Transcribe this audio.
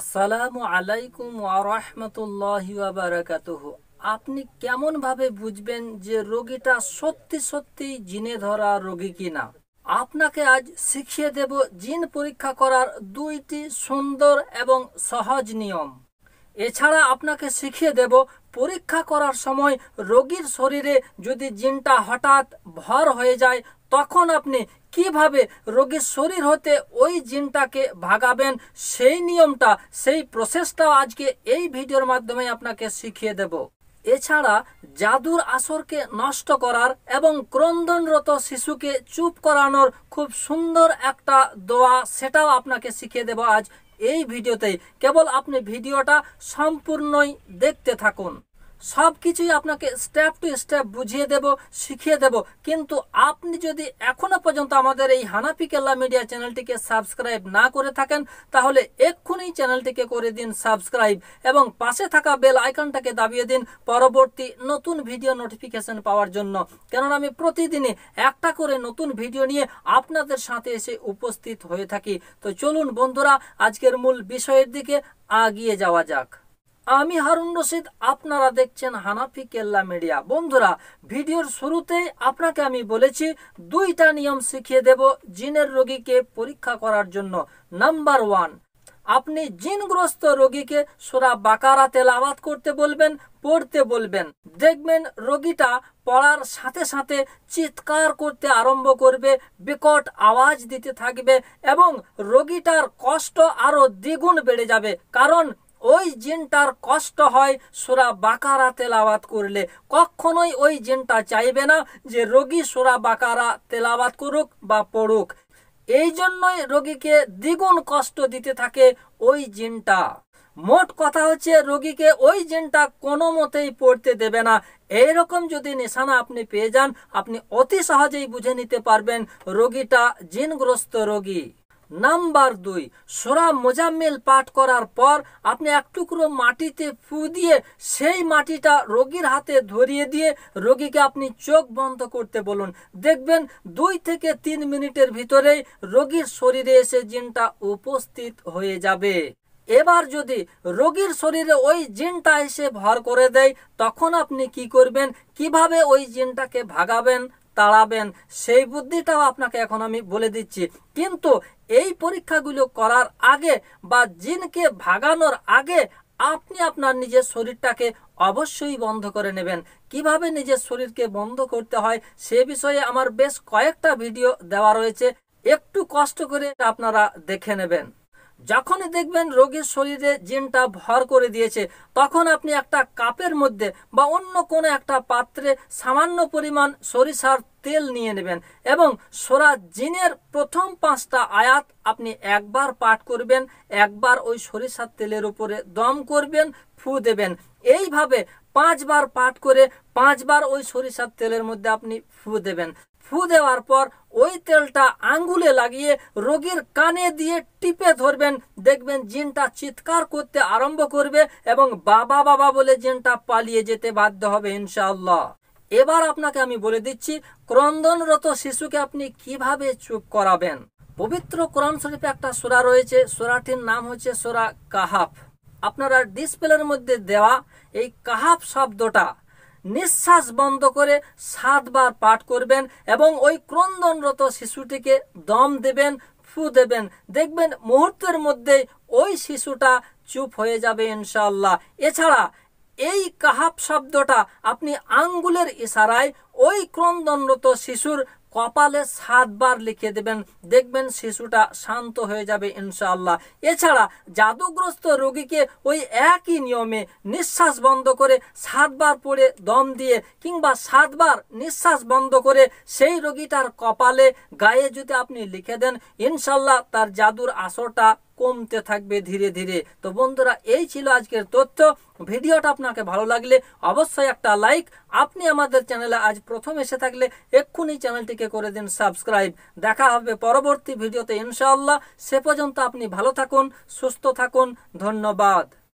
আসসালামু আলাইকুম আরহামতুল্লাহ বারাকাতুহ আপনি কেমনভাবে বুঝবেন যে রোগীটা সত্যি সত্যি জিনে ধরা রোগী কিনা আপনাকে আজ শিখিয়ে দেব জিন পরীক্ষা করার দুইটি সুন্দর এবং সহজ নিয়ম এছাড়া আপনাকে শিখিয়ে দেব পরীক্ষা করার সময় রোগীর শরীরে যদি জিনটা হঠাৎ ভর হয়ে যায় তখন আপনি কিভাবে রোগীর শরীর হতে ওই জিনটাকে ভাগাবেন সেই নিয়মটা সেই প্রসেসটাও আজকে এই ভিডিওর মাধ্যমে আপনাকে শিখিয়ে দেব এছাড়া জাদুর আসরকে নষ্ট করার এবং ক্রন্দনরত শিশুকে চুপ করানোর খুব সুন্দর একটা দোয়া সেটাও আপনাকে শিখিয়ে দেব আজ এই ভিডিওতে কেবল আপনি ভিডিওটা সম্পূর্ণই দেখতে থাকুন সব কিছুই আপনাকে স্টেপ টু স্টেপ বুঝিয়ে দেব শিখিয়ে দেব কিন্তু আপনি যদি এখনও পর্যন্ত আমাদের এই হানাফি কেল্লা মিডিয়া চ্যানেলটিকে সাবস্ক্রাইব না করে থাকেন তাহলে এক্ষুনি চ্যানেলটিকে করে দিন সাবস্ক্রাইব এবং পাশে থাকা বেল আইকনটাকে দাবিয়ে দিন পরবর্তী নতুন ভিডিও নোটিফিকেশন পাওয়ার জন্য কেননা আমি প্রতিদিনই একটা করে নতুন ভিডিও নিয়ে আপনাদের সাথে এসে উপস্থিত হয়ে থাকি তো চলুন বন্ধুরা আজকের মূল বিষয়ের দিকে আগিয়ে যাওয়া যাক আমি হারুন রশিদ আপনারা দেখছেন হানাফি কেল্লা মিডিয়া বন্ধুরা ভিডিওর শুরুতেই আপনাকে আমি বলেছি দুইটা নিয়ম শিখিয়ে দেব জিনের রোগীকে পরীক্ষা করার জন্য নাম্বার ওয়ান আপনি জিনগ্রস্ত রোগীকে সোরা বাকারা আবাদ করতে বলবেন পড়তে বলবেন দেখবেন রোগীটা পড়ার সাথে সাথে চিৎকার করতে আরম্ভ করবে বিকট আওয়াজ দিতে থাকবে এবং রোগীটার কষ্ট আরও দ্বিগুণ বেড়ে যাবে কারণ ওই জিনটার কষ্ট হয় সুরা বাকারা তেলাবাত করলে কখনোই ওই জিনটা চাইবে না যে রোগী সুরা বাকারা তেলাবাত করুক বা পড়ুক এই জন্যই রোগীকে দ্বিগুণ কষ্ট দিতে থাকে ওই জিনটা মোট কথা হচ্ছে রোগীকে ওই জিনটা কোনো মতেই পড়তে দেবে না এইরকম যদি নিশানা আপনি পেয়ে যান আপনি অতি সহজেই বুঝে নিতে পারবেন রোগীটা জিনগ্রস্ত রোগী নাম্বার দুই সোরা মোজাম্মেল পাঠ করার পর আপনি এক টুকরো মাটিতে ফু দিয়ে সেই মাটিটা রোগীর হাতে ধরিয়ে দিয়ে রোগীকে আপনি চোখ বন্ধ করতে বলুন দেখবেন দুই থেকে তিন মিনিটের ভিতরেই রোগীর শরীরে এসে জিনটা উপস্থিত হয়ে যাবে এবার যদি রোগীর শরীরে ওই জিনটা এসে ভর করে দেয় তখন আপনি কি করবেন কিভাবে ওই জিনটাকে ভাগাবেন তাড়াবেন সেই বুদ্ধিটাও আপনাকে এখন আমি বলে দিচ্ছি কিন্তু এই পরীক্ষাগুলো করার আগে বা জিনকে ভাগানোর আগে আপনি আপনার নিজের শরীরটাকে অবশ্যই বন্ধ করে নেবেন কিভাবে নিজের শরীরকে বন্ধ করতে হয় সে বিষয়ে আমার বেশ কয়েকটা ভিডিও দেওয়া রয়েছে একটু কষ্ট করে আপনারা দেখে নেবেন যখনই দেখবেন রোগীর শরীরে জিনটা ভর করে দিয়েছে তখন আপনি একটা কাপের মধ্যে বা অন্য কোনো একটা পাত্রে সামান্য পরিমাণ সরিষার তেল নিয়ে নেবেন এবং সোরা জিনের প্রথম পাঁচটা আয়াত আপনি একবার পাঠ করবেন একবার ওই সরিষার তেলের উপরে দম করবেন ফু দেবেন এইভাবে পাঁচবার পাঠ করে পাঁচবার ওই সরিষার তেলের মধ্যে আপনি ফু দেবেন ফু দেওয়ার পর ওই তেলটা আঙ্গুলে লাগিয়ে রোগীর কানে দিয়ে টিপে ধরবেন দেখবেন জিনটা চিৎকার করতে আরম্ভ করবে এবং বাবা বাবা বলে জিনটা পালিয়ে যেতে বাধ্য হবে ইনশাআল্লাহ এবার আপনাকে আমি বলে দিচ্ছি ক্রন্দনরত শিশুকে আপনি কিভাবে চুপ করাবেন পবিত্র কোরআন শরীফে একটা সোরা রয়েছে সোরাটির নাম হচ্ছে সোরা কাহাফ আপনারা ডিসপ্লের মধ্যে দেওয়া এই কাহাফ শব্দটা নিঃশ্বাস বন্ধ করে সাতবার পাঠ করবেন এবং ওই ক্রন্দনরত শিশুটিকে দম দেবেন ফু দেবেন দেখবেন মুহূর্তের মধ্যে ওই শিশুটা চুপ হয়ে যাবে ইনশাল্লাহ এছাড়া এই কাহাব শব্দটা আপনি আঙ্গুলের ইশারায় ওই ক্রন্দনরত শিশুর কপালে সাতবার লিখে দেবেন দেখবেন শিশুটা শান্ত হয়ে যাবে ইনশাআল্লাহ এছাড়া জাদুগ্রস্ত রোগীকে ওই একই নিয়মে নিঃশ্বাস বন্ধ করে সাতবার পড়ে দম দিয়ে কিংবা সাতবার নিঃশ্বাস বন্ধ করে সেই রোগীটার কপালে গায়ে যদি আপনি লিখে দেন ইনশাল্লাহ তার জাদুর আসরটা কমতে থাকবে ধীরে ধীরে তো বন্ধুরা এই ছিল আজকের তথ্য ভিডিওটা আপনাকে ভালো লাগলে অবশ্যই একটা লাইক আপনি আমাদের চ্যানেলে আজ প্রথম এসে থাকলে এক্ষুনি চ্যানেলটিকে করে দিন সাবস্ক্রাইব দেখা হবে পরবর্তী ভিডিওতে ইনশাআল্লাহ সে পর্যন্ত আপনি ভালো থাকুন সুস্থ থাকুন ধন্যবাদ